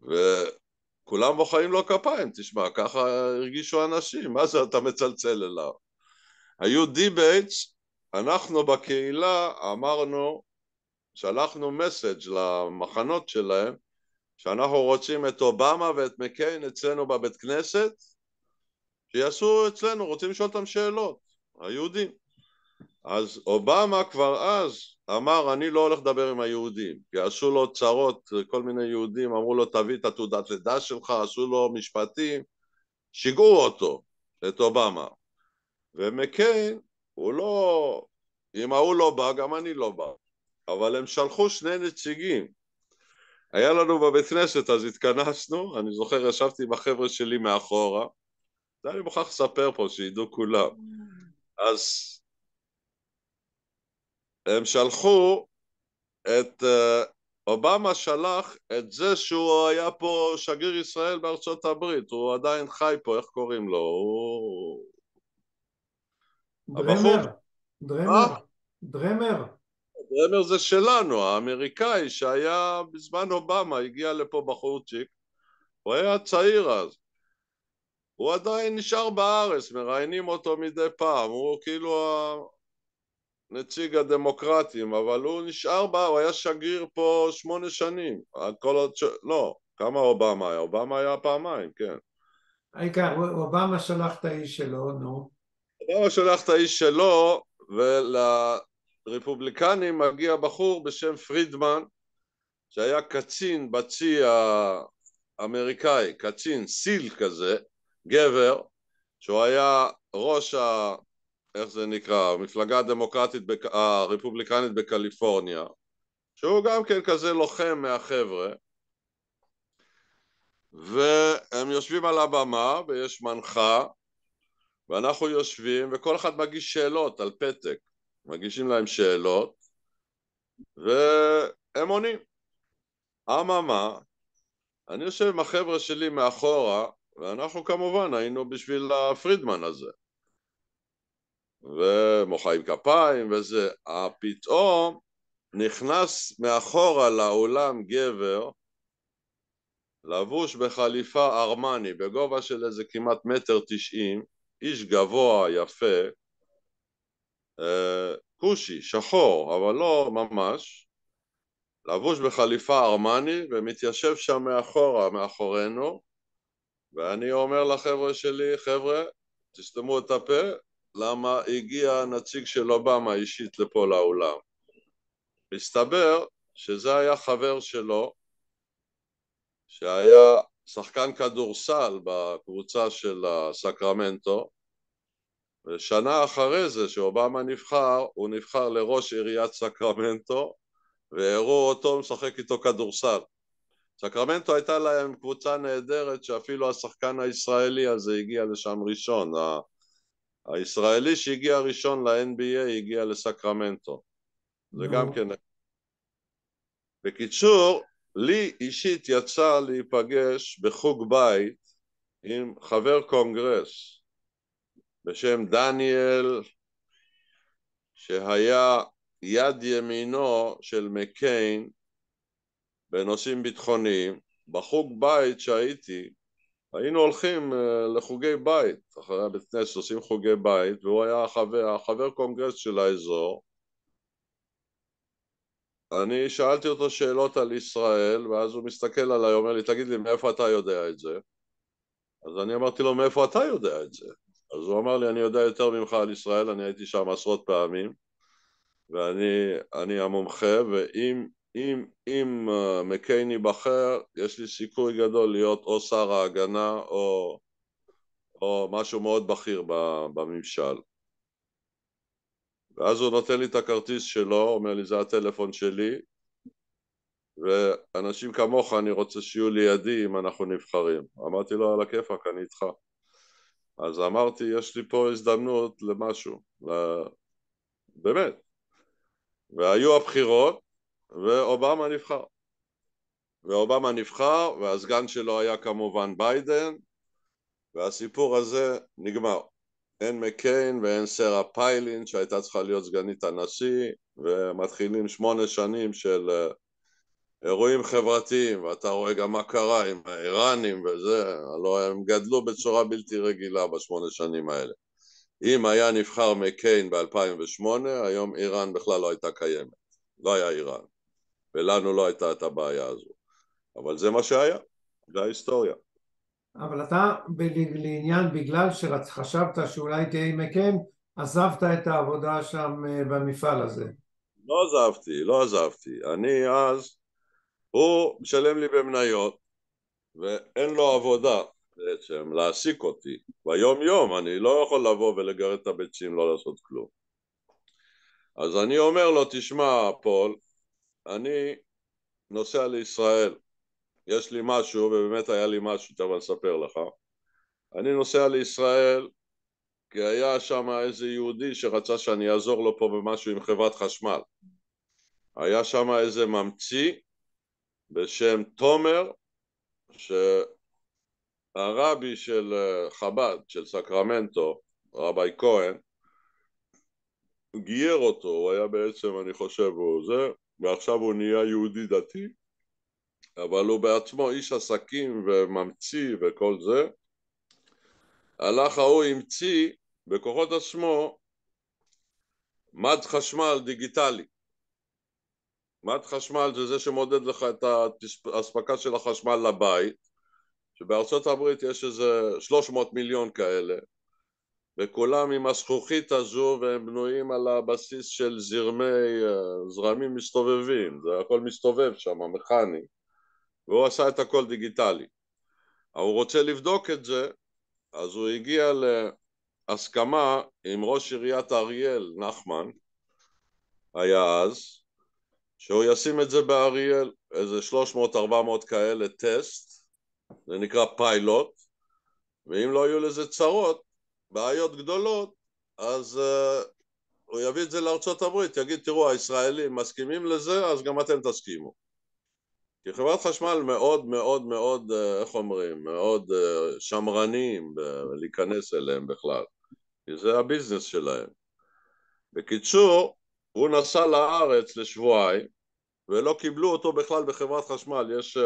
וכולם מוחאים לו כפיים, תשמע, ככה הרגישו אנשים, מה זה אתה מצלצל אליו? היו דיבייטס אנחנו בקהילה אמרנו, שלחנו מסאג' למחנות שלהם שאנחנו רוצים את אובמה ואת מקיין אצלנו בבית כנסת שיעשו אצלנו, רוצים לשאול אותם שאלות, היהודים אז אובמה כבר אז אמר אני לא הולך לדבר עם היהודים כי עשו לו צרות כל מיני יהודים אמרו לו תביא את התעודת לידה שלך עשו לו משפטים שיגעו אותו את אובמה ומקיין הוא לא... אם ההוא לא בא, גם אני לא בא. אבל הם שלחו שני נציגים. היה לנו בבית כנסת, אז התכנסנו, אני זוכר, ישבתי עם החבר'ה שלי מאחורה, זה אני מוכרח לספר פה, שידעו כולם. אז הם שלחו את... אה, אובמה שלח את זה שהוא היה פה שגריר ישראל בארצות הברית, הוא עדיין חי פה, איך קוראים לו? הוא... דרמר, אה? דרמר, דרמר. זה שלנו, האמריקאי שהיה בזמן אובמה, הגיע לפה בחורצ'יק, הוא היה צעיר אז. הוא עדיין נשאר בארץ, מראיינים אותו מדי פעם, הוא כאילו נציג הדמוקרטים, אבל הוא נשאר בה, הוא היה שגריר פה שמונה שנים, כל עוד ש... לא, כמה אובמה היה? אובמה היה פעמיים, כן. העיקר, אובמה שלח את האיש שלו, נו. אובמה לא שולח את האיש שלו, ולרפובליקנים מגיע בחור בשם פרידמן, שהיה קצין בצי האמריקאי, קצין סיל כזה, גבר, שהוא היה ראש ה... איך זה נקרא? המפלגה הדמוקרטית, בק... הרפובליקנית בקליפורניה, שהוא גם כן כזה לוחם מהחבר'ה, והם יושבים על הבמה ויש מנחה ואנחנו יושבים וכל אחד מגיש שאלות על פתק מגישים להם שאלות והם עונים אממה אני יושב עם החבר'ה שלי מאחורה ואנחנו כמובן היינו בשביל הפרידמן הזה ומוחאים כפיים וזה, הפתאום אה, נכנס מאחורה לאולם גבר לבוש בחליפה ארמני בגובה של איזה כמעט מטר תשעים איש גבוה, יפה, אה, כושי, שחור, אבל לא ממש, לבוש בחליפה ארמני ומתיישב שם מאחורה, מאחורינו, ואני אומר לחבר'ה שלי, חבר'ה, תסתמו את הפה, למה הגיע הנציג של אובמה אישית לפה לאולם. מסתבר שזה היה חבר שלו, שהיה שחקן כדורסל בקבוצה של הסקרמנטו ושנה אחרי זה שאובמה נבחר הוא נבחר לראש עיריית סקרמנטו והראו אותו משחק איתו כדורסל סקרמנטו הייתה להם קבוצה נהדרת שאפילו השחקן הישראלי הזה הגיע לשם ראשון הישראלי שהגיע ראשון ל-NBA הגיע לסקרמנטו זה גם כן בקיצור לי אישית יצא להיפגש בחוג בית עם חבר קונגרס בשם דניאל שהיה יד ימינו של מקיין בנושאים ביטחוניים בחוג בית שהייתי היינו הולכים אה, לחוגי בית, אחרי הבית כנסת עושים חוגי בית והוא היה חבר, חבר קונגרס של האזור אני שאלתי אותו שאלות על ישראל, ואז הוא מסתכל עליי, אומר לי, תגיד לי, מאיפה אתה יודע את זה? אז אני אמרתי לו, מאיפה אתה יודע את זה? אז הוא אמר לי, אני יודע יותר ממך על ישראל, אני הייתי שם עשרות פעמים, ואני המומחה, ואם אם, אם אה, מקיין ייבחר, יש לי סיכוי גדול להיות או שר ההגנה או, או משהו מאוד בכיר בממשל. ואז הוא נותן לי את הכרטיס שלו, אומר לי זה הטלפון שלי ואנשים כמוך אני רוצה שיהיו לידי אם אנחנו נבחרים. אמרתי לו על הכיפאק אני איתך. אז אמרתי יש לי פה הזדמנות למשהו, באמת. והיו הבחירות ואובמה נבחר. ואובמה נבחר והסגן שלו היה כמובן ביידן והסיפור הזה נגמר. אין מקיין ואין סרה פיילין שהייתה צריכה להיות סגנית הנשיא ומתחילים שמונה שנים של אה, אירועים חברתיים ואתה רואה גם מה קרה עם האיראנים וזה, הלוא הם גדלו בצורה בלתי רגילה בשמונה שנים האלה. אם היה נבחר מקיין ב-2008 היום איראן בכלל לא הייתה קיימת, לא היה איראן ולנו לא הייתה את הבעיה הזו אבל זה מה שהיה, זה ההיסטוריה אבל אתה לעניין, בגלל שחשבת שאולי תהיה עם חן, עזבת את העבודה שם אה, במפעל הזה. לא עזבתי, לא עזבתי. אני אז, הוא משלם לי במניות, ואין לו עבודה בעצם להעסיק אותי. ביום יום אני לא יכול לבוא ולגרד את הביצים, לא לעשות כלום. אז אני אומר לו, תשמע, פול, אני נוסע לישראל, יש לי משהו, ובאמת היה לי משהו, תכף אני אספר לך. אני נוסע לישראל כי היה שם איזה יהודי שרצה שאני אעזור לו פה במשהו עם חברת חשמל. היה שם איזה ממציא בשם תומר, שהרבי של אה, חב"ד, של סקרמנטו, רבי כהן, גייר אותו, הוא היה בעצם, אני חושב, הוא זה, ועכשיו הוא נהיה יהודי דתי, אבל הוא בעצמו איש עסקים וממציא וכל זה, הלך ההוא המציא בכוחות עצמו מד חשמל דיגיטלי. מד חשמל זה זה שמודד לך את האספקה של החשמל לבית, שבארצות הברית יש איזה 300 מיליון כאלה, וכולם עם הזכוכית הזו והם בנויים על הבסיס של זרמי, אה, זרמים מסתובבים, זה הכל מסתובב שם, מכני. והוא עשה את הכל דיגיטלי. אבל הוא רוצה לבדוק את זה, אז הוא הגיע להסכמה עם ראש עיריית אריאל, נחמן, היה אז, שהוא ישים את זה באריאל, איזה 300-400 כאלה טסט, זה נקרא פיילוט, ואם לא היו לזה צרות, בעיות גדולות, אז uh, הוא יביא את זה לארצות הברית, יגיד תראו הישראלים מסכימים לזה, אז גם אתם תסכימו. כי חברת חשמל מאוד מאוד מאוד, אה, איך אומרים, מאוד אה, שמרנים אה, להיכנס אליהם בכלל, כי זה הביזנס שלהם. בקיצור, הוא נסע לארץ לשבועיים ולא קיבלו אותו בכלל בחברת חשמל, יש,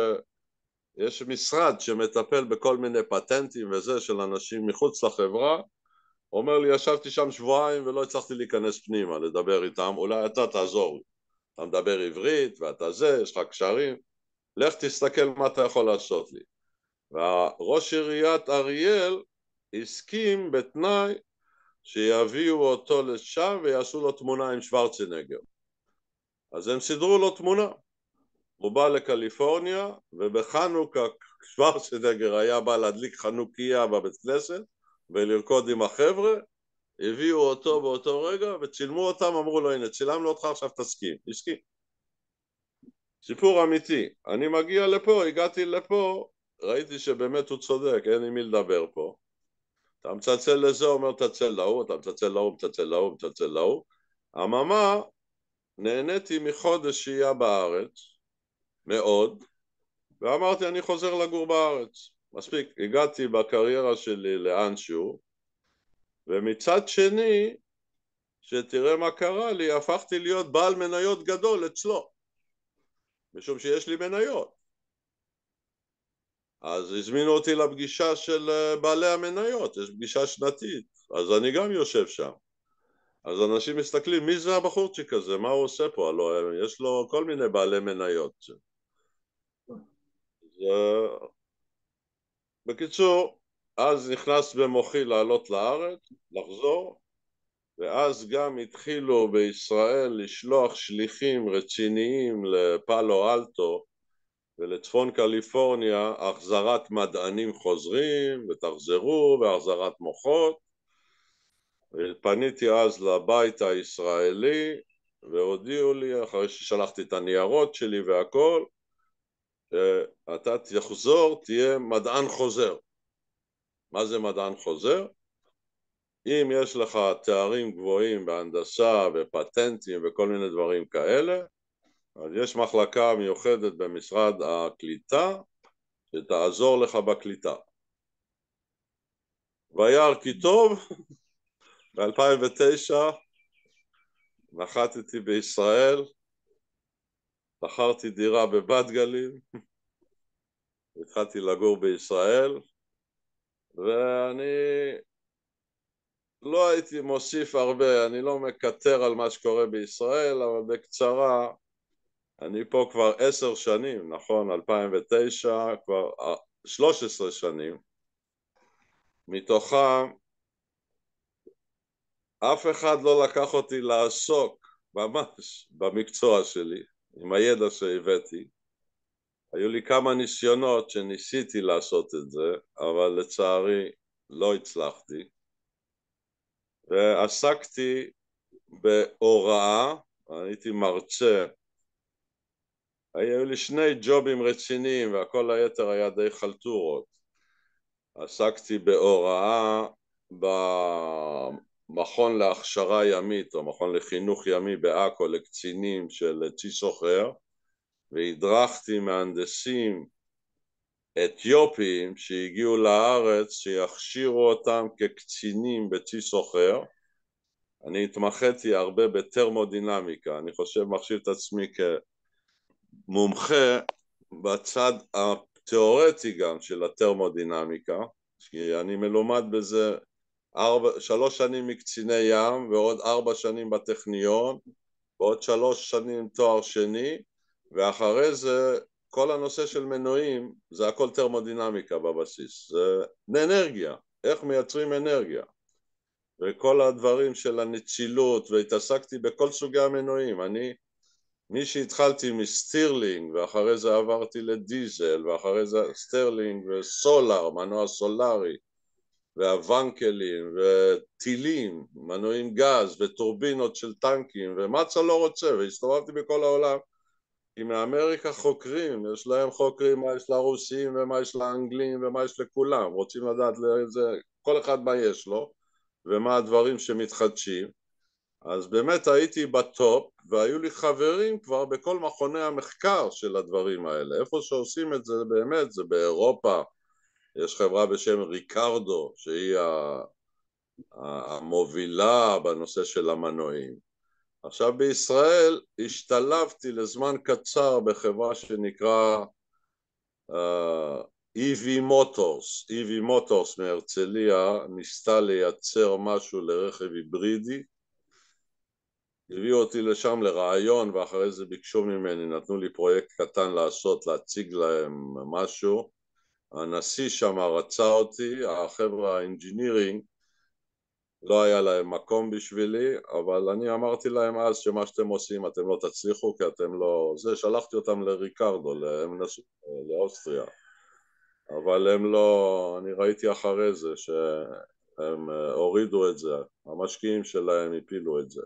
יש משרד שמטפל בכל מיני פטנטים וזה של אנשים מחוץ לחברה אומר לי ישבתי שם שבועיים ולא הצלחתי להיכנס פנימה לדבר איתם, אולי אתה תעזור לי. אתה מדבר עברית ואתה זה, יש לך קשרים לך תסתכל מה אתה יכול לעשות לי. וראש עיריית אריאל הסכים בתנאי שיביאו אותו לשם ויעשו לו תמונה עם שוורצנגר. אז הם סידרו לו תמונה. הוא בא לקליפורניה, ובחנוכה שוורצנגר היה בא להדליק חנוכיה בבית כנסת ולרקוד עם החבר'ה, הביאו אותו באותו רגע וצילמו אותם, אמרו לו הנה צילמנו אותך עכשיו תסכים, הסכים סיפור אמיתי. אני מגיע לפה, הגעתי לפה, ראיתי שבאמת הוא צודק, אין עם מי לדבר פה. אתה מצלצל לזה, אומר תצל להוא, אתה מצלצל להוא, מצלצל להוא, מצלצל להוא. אממה, נהניתי מחודש שהייה בארץ, מאוד, ואמרתי אני חוזר לגור בארץ. מספיק, הגעתי בקריירה שלי לאנשהו, ומצד שני, שתראה מה קרה לי, הפכתי להיות בעל מניות גדול אצלו. משום שיש לי מניות. אז הזמינו אותי לפגישה של אה, בעלי המניות, יש פגישה שנתית, אז אני גם יושב שם. אז אנשים מסתכלים, מי זה הבחורצ'יק הזה, מה הוא עושה פה, הלוא אה, יש לו כל מיני בעלי מניות. זה... בקיצור, אז נכנס במוחי לעלות לארץ, לחזור, ואז גם התחילו בישראל לשלוח שליחים רציניים לפאלו אלטו ולצפון קליפורניה החזרת מדענים חוזרים ותחזרו והחזרת מוחות ופניתי אז לבית הישראלי והודיעו לי אחרי ששלחתי את הניירות שלי והכל שאתה תחזור תהיה מדען חוזר מה זה מדען חוזר? אם יש לך תארים גבוהים בהנדסה ופטנטים וכל מיני דברים כאלה, אז יש מחלקה מיוחדת במשרד הקליטה שתעזור לך בקליטה. וירא כי טוב, ב-2009 נחתתי בישראל, בחרתי דירה בבת גלים, התחלתי לגור בישראל ואני לא הייתי מוסיף הרבה, אני לא מקטר על מה שקורה בישראל, אבל בקצרה, אני פה כבר עשר שנים, נכון? 2009, כבר 13 אה, שנים, מתוכם אף אחד לא לקח אותי לעסוק ממש במקצוע שלי, עם הידע שהבאתי. היו לי כמה ניסיונות שניסיתי לעשות את זה, אבל לצערי לא הצלחתי. ועסקתי בהוראה, הייתי מרצה, היו לי שני ג'ובים רציניים והכל היתר היה די חלטורות. עסקתי בהוראה במכון להכשרה ימית או מכון לחינוך ימי בעכו לקצינים של צי סוחר והדרכתי מהנדסים אתיופים שהגיעו לארץ שיכשירו אותם כקצינים בצי סוחר אני התמחיתי הרבה בתרמודינמיקה אני חושב מחשיב את עצמי כמומחה בצד התיאורטי גם של התרמודינמיקה כי אני מלומד בזה ארבע, שלוש שנים מקציני ים ועוד ארבע שנים בטכניון ועוד שלוש שנים תואר שני ואחרי זה כל הנושא של מנועים זה הכל תרמודינמיקה בבסיס, זה אנרגיה, איך מייצרים אנרגיה וכל הדברים של הנצילות והתעסקתי בכל סוגי המנועים, אני מי שהתחלתי מסטירלינג ואחרי זה עברתי לדיזל ואחרי זה סטירלינג וסולאר, מנוע סולארי והוונקלים וטילים, מנועים גז וטורבינות של טנקים ומצה לא רוצה והסתובבתי בכל העולם אם מאמריקה חוקרים, יש להם חוקרים מה יש לרוסים ומה יש לאנגלים ומה יש לכולם, רוצים לדעת לאיזה, כל אחד מה יש לו ומה הדברים שמתחדשים אז באמת הייתי בטופ והיו לי חברים כבר בכל מכוני המחקר של הדברים האלה איפה שעושים את זה באמת זה באירופה יש חברה בשם ריקרדו שהיא המובילה בנושא של המנועים עכשיו בישראל השתלבתי לזמן קצר בחברה שנקרא uh, אה, EV Motors, EV Motors מהרצליה ניסתה לייצר משהו לרכב היברידי הביאו אותי לשם לרעיון ואחרי זה ביקשו ממני, נתנו לי פרויקט קטן לעשות, להציג להם משהו הנשיא שם רצה אותי, החבר'ה האינג'ינירינג לא היה להם מקום בשבילי, אבל אני אמרתי להם אז שמה שאתם עושים אתם לא תצליחו כי אתם לא... זה, שלחתי אותם לריקרדו, הם נסעו לאוסטריה, אבל הם לא... אני ראיתי אחרי זה שהם אה, הורידו את זה, המשקיעים שלהם הפילו את זה.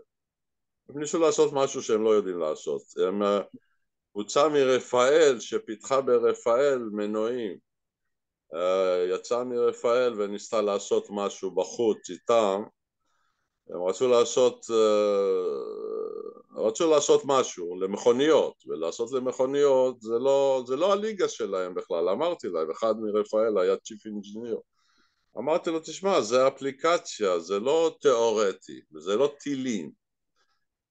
הם ניסו לעשות משהו שהם לא יודעים לעשות. הם אה, קבוצה מרפאל שפיתחה ברפאל מנועים אה, יצאה מרפאל וניסתה לעשות משהו בחוץ איתם הם רצו לעשות, אה, רצו לעשות משהו למכוניות, ולעשות למכוניות זה לא, זה לא הליגה שלהם בכלל, אמרתי להם, אחד מרפאל היה צ'יפ אינג'יניר, אמרתי לו, תשמע, זה אפליקציה, זה לא תיאורטי, וזה לא טילים,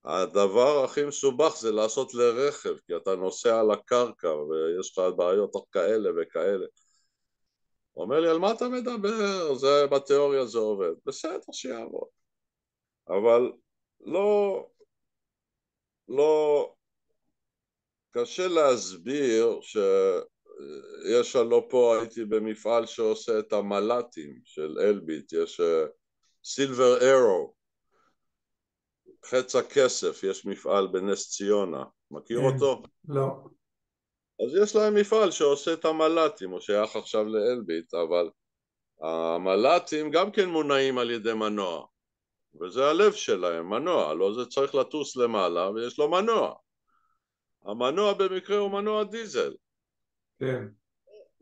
הדבר הכי מסובך זה לעשות לרכב, כי אתה נוסע על הקרקע ויש לך בעיות כאלה וכאלה אומר לי, על מה אתה מדבר? זה בתיאוריה זה עובד. בסדר, שיעבוד. אבל לא, לא, קשה להסביר שיש לנו לא פה הייתי במפעל שעושה את המל"טים של אלביט, יש סילבר uh, אירו, חץ הכסף, יש מפעל בנס ציונה, מכיר כן. אותו? לא. אז יש להם מפעל שעושה את המל"טים, הוא שייך עכשיו לאלביט, אבל המל"טים גם כן מונעים על ידי מנוע, וזה הלב שלהם, מנוע, לא זה צריך לטוס למעלה ויש לו מנוע. המנוע במקרה הוא מנוע דיזל. כן.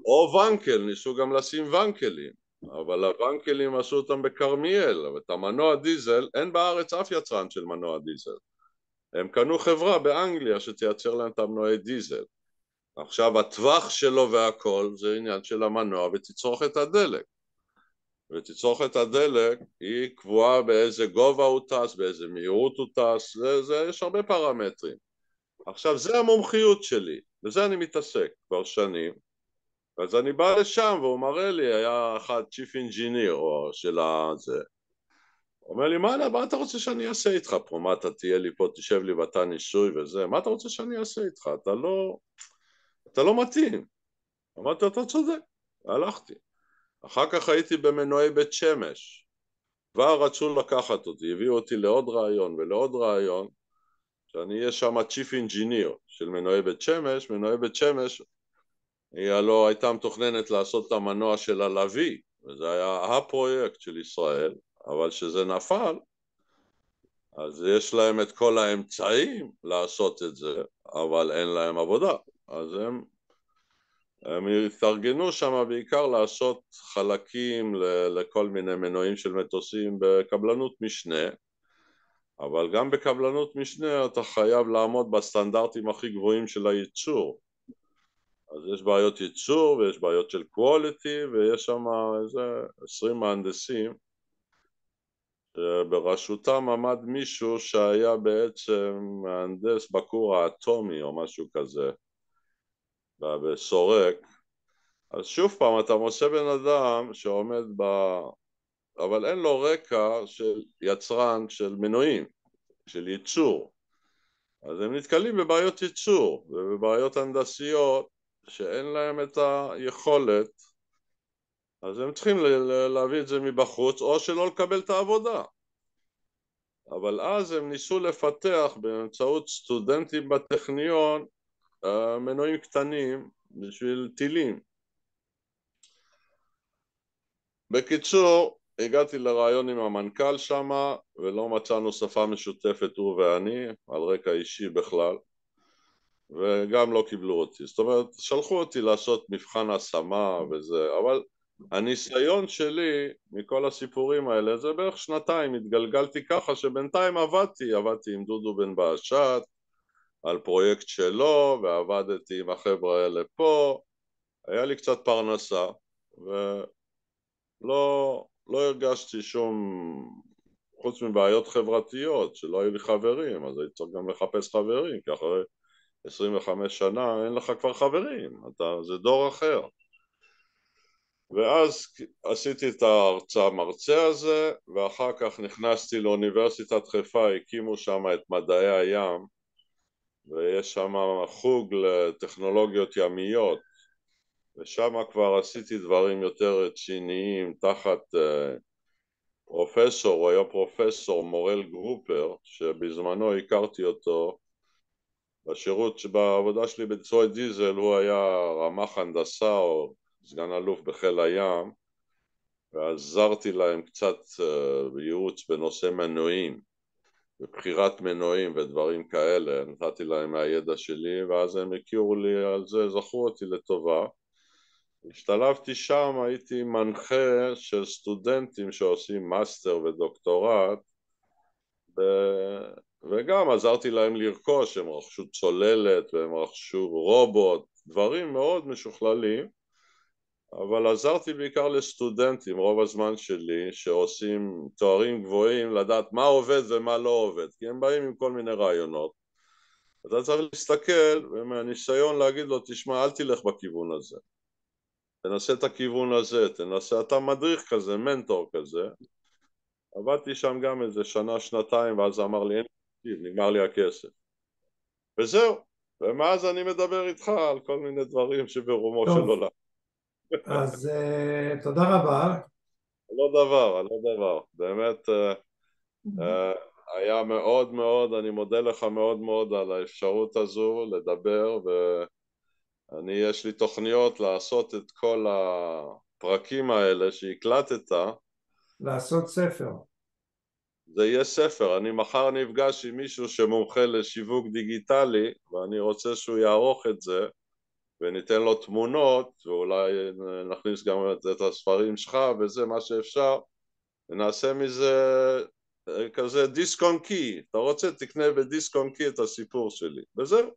או ונקל, ניסו גם לשים ונקלים, אבל הוונקלים עשו אותם בכרמיאל, ואת המנוע דיזל, אין בארץ אף יצרן של מנוע דיזל. הם קנו חברה באנגליה שתייצר להם את המנועי דיזל. עכשיו הטווח שלו והכל זה עניין של המנוע ותצרוכת הדלק ותצרוכת הדלק היא קבועה באיזה גובה הוא טס, באיזה מהירות הוא טס, זה, זה, יש הרבה פרמטרים. עכשיו זה המומחיות שלי, בזה אני מתעסק כבר שנים, אז אני בא לשם והוא מראה לי, היה אחד צ'יפ אינג'יניר של הזה, הוא אומר לי מה, אתה רוצה שאני אעשה איתך פה, מה אתה תהיה לי פה, תשב לי ואתה ניסוי וזה, מה אתה רוצה שאני אעשה איתך, אתה לא... אתה לא מתאים. אמרתי, אתה צודק, הלכתי. אחר כך הייתי במנועי בית שמש. כבר רצו לקחת אותי, הביאו אותי לעוד רעיון ולעוד רעיון, שאני אהיה שם צ'יפ אינג'יניר של מנועי בית שמש. מנועי בית שמש, היא הלא הייתה מתוכננת לעשות את המנוע של הלוי, וזה היה הפרויקט של ישראל, אבל כשזה נפל, אז יש להם את כל האמצעים לעשות את זה, אבל אין להם עבודה. אז הם, הם התארגנו שם בעיקר לעשות חלקים לכל מיני מנועים של מטוסים בקבלנות משנה אבל גם בקבלנות משנה אתה חייב לעמוד בסטנדרטים הכי גבוהים של הייצור אז יש בעיות ייצור ויש בעיות של quality ויש שם איזה עשרים מהנדסים שבראשותם עמד מישהו שהיה בעצם מהנדס בכור האטומי או משהו כזה וסורק, אז שוב פעם אתה מושא בן אדם שעומד ב... אבל אין לו רקע של יצרן של מנועים, של ייצור. אז הם נתקלים בבעיות ייצור ובבעיות הנדסיות שאין להם את היכולת אז הם צריכים להביא את זה מבחוץ או שלא לקבל את העבודה אבל אז הם ניסו לפתח באמצעות סטודנטים בטכניון מנועים קטנים בשביל טילים. בקיצור, הגעתי לרעיון עם המנכ"ל שמה ולא מצאנו שפה משותפת הוא ואני על רקע אישי בכלל וגם לא קיבלו אותי זאת אומרת שלחו אותי לעשות מבחן השמה וזה אבל הניסיון שלי מכל הסיפורים האלה זה בערך שנתיים התגלגלתי ככה שבינתיים עבדתי עבדתי עם דודו בן באשת על פרויקט שלו ועבדתי עם החבר'ה האלה פה, היה לי קצת פרנסה ולא לא הרגשתי שום, חוץ מבעיות חברתיות, שלא היו לי חברים, אז הייתי צריך גם לחפש חברים, כי אחרי 25 שנה אין לך כבר חברים, אתה, זה דור אחר. ואז עשיתי את ההרצאה מרצה הזה, ואחר כך נכנסתי לאוניברסיטת חיפה, הקימו שם את מדעי הים, ויש שם חוג לטכנולוגיות ימיות ושם כבר עשיתי דברים יותר רציניים תחת אה, פרופסור, הוא היה פרופסור מורל גרופר שבזמנו הכרתי אותו בשירות, בעבודה שלי בצורת דיזל הוא היה רמ"ח הנדסה או סגן אלוף בחיל הים ועזרתי להם קצת אה, בייעוץ בנושא מנועים בבחירת מנועים ודברים כאלה, נתתי להם מהידע שלי ואז הם הכירו לי על זה, זכו אותי לטובה. השתלבתי שם, הייתי מנחה של סטודנטים שעושים מאסטר ודוקטורט ו... וגם עזרתי להם לרכוש, הם רכשו צוללת והם רכשו רובוט, דברים מאוד משוכללים אבל עזרתי בעיקר לסטודנטים רוב הזמן שלי שעושים תוארים גבוהים לדעת מה עובד ומה לא עובד כי הם באים עם כל מיני רעיונות אתה צריך להסתכל ומהניסיון להגיד לו תשמע אל תלך בכיוון הזה תנסה את הכיוון הזה, תנסה, אתה מדריך כזה, מנטור כזה עבדתי שם גם איזה שנה, שנתיים ואז אמר לי אין לי נגמר לי הכסף וזהו, ומאז אני מדבר איתך על כל מיני דברים שברומו טוב. של עולם אז uh, תודה רבה. לא דבר, לא דבר. באמת uh, היה מאוד מאוד, אני מודה לך מאוד מאוד על האפשרות הזו לדבר, ואני, יש לי תוכניות לעשות את כל הפרקים האלה שהקלטת. לעשות ספר. זה יהיה ספר, אני מחר נפגש עם מישהו שמומחה לשיווק דיגיטלי ואני רוצה שהוא יערוך את זה וניתן לו תמונות ואולי נכניס גם את, את הספרים שלך וזה מה שאפשר ונעשה מזה אה, כזה דיסק און קי אתה רוצה תקנה בדיסק און קי את הסיפור שלי וזהו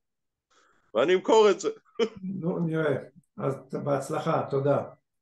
ואני אמכור את זה נו נראה אז בהצלחה תודה